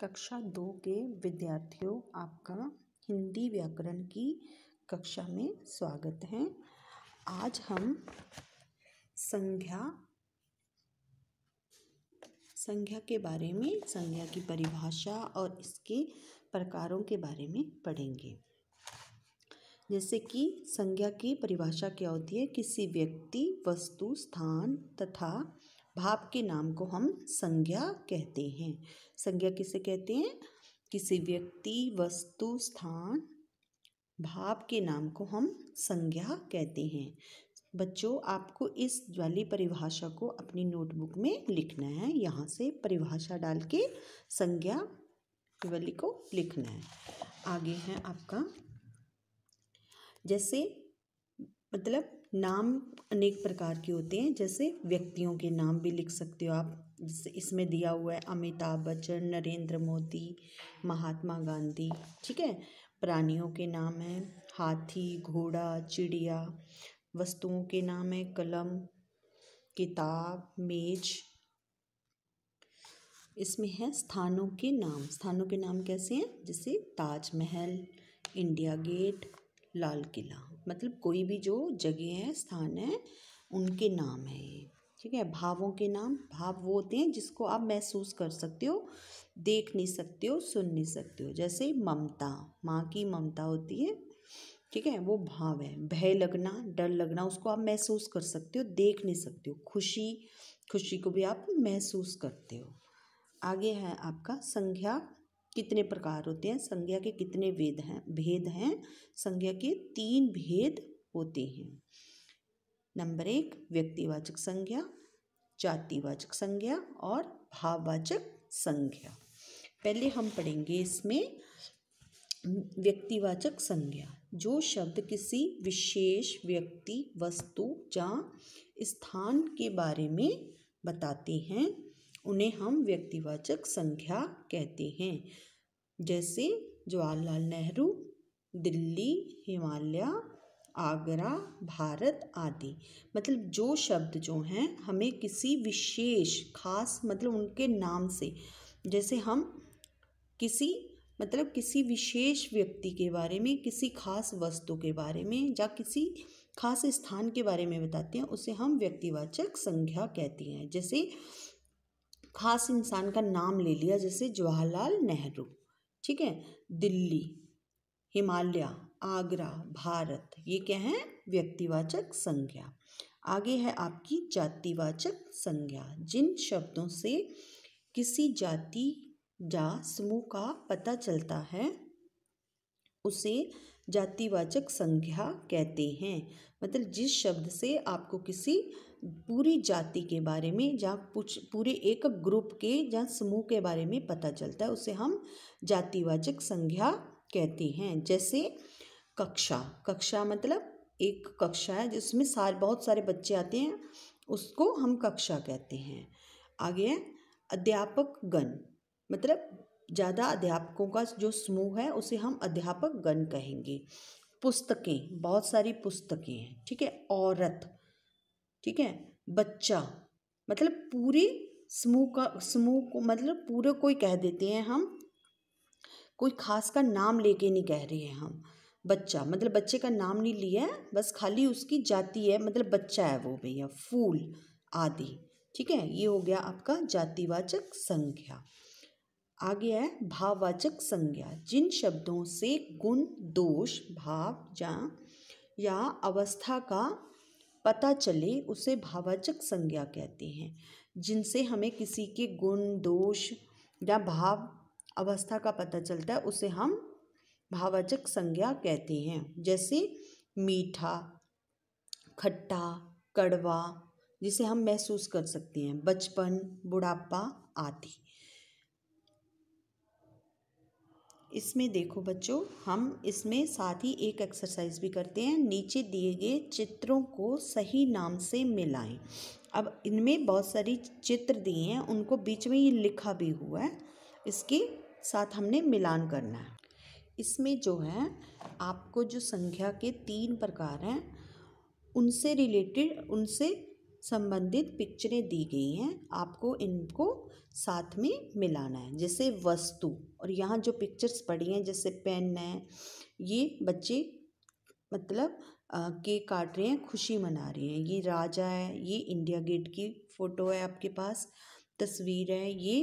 कक्षा दो के विद्यार्थियों आपका हिंदी व्याकरण की कक्षा में स्वागत है आज हम संज्ञा संज्ञा के बारे में संज्ञा की परिभाषा और इसके प्रकारों के बारे में पढ़ेंगे जैसे कि संज्ञा की परिभाषा क्या होती है किसी व्यक्ति वस्तु स्थान तथा भाव के नाम को हम संज्ञा कहते हैं संज्ञा किसे कहते हैं किसी व्यक्ति वस्तु स्थान भाव के नाम को हम संज्ञा कहते हैं बच्चों आपको इस वाली परिभाषा को अपनी नोटबुक में लिखना है यहाँ से परिभाषा डाल के संज्ञा वाली को लिखना है आगे है आपका जैसे मतलब नाम अनेक प्रकार के होते हैं जैसे व्यक्तियों के नाम भी लिख सकते हो आप जैसे इसमें दिया हुआ है अमिताभ बच्चन नरेंद्र मोदी महात्मा गांधी ठीक है प्राणियों के नाम है हाथी घोड़ा चिड़िया वस्तुओं के नाम है कलम किताब मेज इसमें है स्थानों के नाम स्थानों के नाम कैसे हैं जैसे ताजमहल इंडिया गेट लाल किला मतलब कोई भी जो जगह है स्थान है उनके नाम है ये ठीक है भावों के नाम भाव वो होते हैं जिसको आप महसूस कर सकते हो देख नहीं सकते हो सुन नहीं सकते हो जैसे ममता माँ की ममता होती है ठीक है वो भाव है भय लगना डर लगना उसको आप महसूस कर सकते हो देख नहीं सकते हो खुशी खुशी को भी आप महसूस करते हो आगे है आपका संज्ञा कितने प्रकार होते हैं संज्ञा के कितने वेद हैं भेद हैं संज्ञा के तीन भेद होते हैं नंबर एक व्यक्तिवाचक संज्ञा जातिवाचक संज्ञा और भाववाचक संज्ञा पहले हम पढ़ेंगे इसमें व्यक्तिवाचक संज्ञा जो शब्द किसी विशेष व्यक्ति वस्तु या स्थान के बारे में बताते हैं उन्हें हम व्यक्तिवाचक संज्ञा कहते हैं जैसे जवाहरलाल नेहरू दिल्ली हिमालय आगरा भारत आदि मतलब जो शब्द जो हैं हमें किसी विशेष खास मतलब उनके नाम से जैसे हम किसी मतलब किसी विशेष व्यक्ति के बारे में किसी खास वस्तु के बारे में या किसी खास स्थान के बारे में बताते हैं उसे हम व्यक्तिवाचक संज्ञा कहते हैं जैसे खास इंसान का नाम ले लिया जैसे जवाहरलाल नेहरू ठीक है दिल्ली हिमालय आगरा भारत ये क्या है व्यक्तिवाचक संज्ञा आगे है आपकी जातिवाचक संज्ञा जिन शब्दों से किसी जाति या समूह का पता चलता है उसे जातिवाचक संज्ञा कहते हैं मतलब जिस शब्द से आपको किसी पूरी जाति के बारे में जहाँ कुछ पूरे एक ग्रुप के जहाँ समूह के बारे में पता चलता है उसे हम जातिवाचक संज्ञा कहते हैं जैसे कक्षा कक्षा मतलब एक कक्षा है जिसमें सार बहुत सारे बच्चे आते हैं उसको हम कक्षा कहते हैं आगे है अध्यापक गण मतलब ज़्यादा अध्यापकों का जो समूह है उसे हम अध्यापक गण कहेंगे पुस्तकें बहुत सारी पुस्तकें हैं ठीक है औरत ठीक है बच्चा मतलब पूरे समूह का समूह को मतलब पूरे कोई कह देते हैं हम कोई खास का नाम लेके नहीं कह रहे हैं हम बच्चा मतलब बच्चे का नाम नहीं लिया है बस खाली उसकी जाति है मतलब बच्चा है वो भैया फूल आदि ठीक है ये हो गया आपका जातिवाचक संज्ञा आगे है भाववाचक संज्ञा जिन शब्दों से गुण दोष भाव या या अवस्था का पता चले उसे भावाचक संज्ञा कहते हैं जिनसे हमें किसी के गुण दोष या भाव अवस्था का पता चलता है उसे हम भावाचक संज्ञा कहते हैं जैसे मीठा खट्टा कड़वा जिसे हम महसूस कर सकते हैं बचपन बुढ़ापा आदि इसमें देखो बच्चों हम इसमें साथ ही एक एक्सरसाइज भी करते हैं नीचे दिए गए चित्रों को सही नाम से मिलाएं अब इनमें बहुत सारी चित्र दिए हैं उनको बीच में ये लिखा भी हुआ है इसके साथ हमने मिलान करना है इसमें जो है आपको जो संख्या के तीन प्रकार हैं उनसे रिलेटेड उनसे संबंधित पिक्चरें दी गई हैं आपको इनको साथ में मिलाना है जैसे वस्तु और यहाँ जो पिक्चर्स पड़ी हैं जैसे पेन है ये बच्चे मतलब केक काट रहे हैं खुशी मना रहे हैं ये राजा है ये इंडिया गेट की फ़ोटो है आपके पास तस्वीर है ये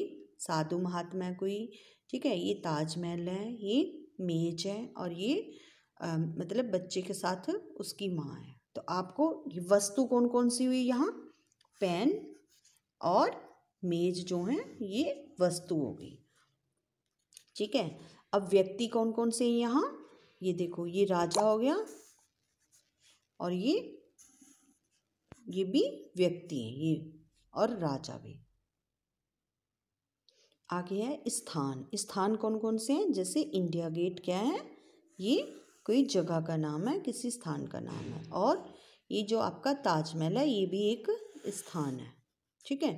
साधु महात्मा कोई ठीक है ये ताजमहल है ये मेज है और ये आ, मतलब बच्चे के साथ उसकी माँ है तो आपको वस्तु कौन कौन सी हुई यहाँ पेन और मेज जो है ये वस्तु हो गई ठीक है अब व्यक्ति कौन कौन से हैं यहाँ ये देखो ये राजा हो गया और ये ये भी व्यक्ति हैं ये और राजा भी आगे है स्थान स्थान कौन कौन से हैं जैसे इंडिया गेट क्या है ये कोई जगह का नाम है किसी स्थान का नाम है और ये जो आपका ताजमहल है ये भी एक स्थान है ठीक है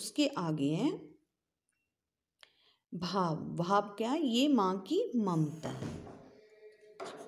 उसके आगे है भाव भाव क्या है ये माँ की ममता है